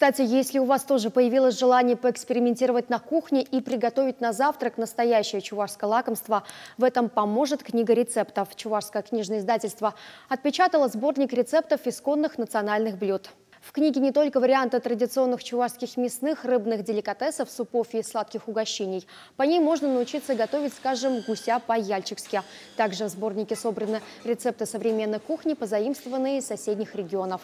Кстати, если у вас тоже появилось желание поэкспериментировать на кухне и приготовить на завтрак настоящее чувашское лакомство, в этом поможет книга рецептов. Чувашское книжное издательство отпечатало сборник рецептов исконных национальных блюд. В книге не только варианты традиционных чувашских мясных, рыбных деликатесов, супов и сладких угощений. По ней можно научиться готовить, скажем, гуся по-яльчикски. Также в сборнике собраны рецепты современной кухни, позаимствованные из соседних регионов.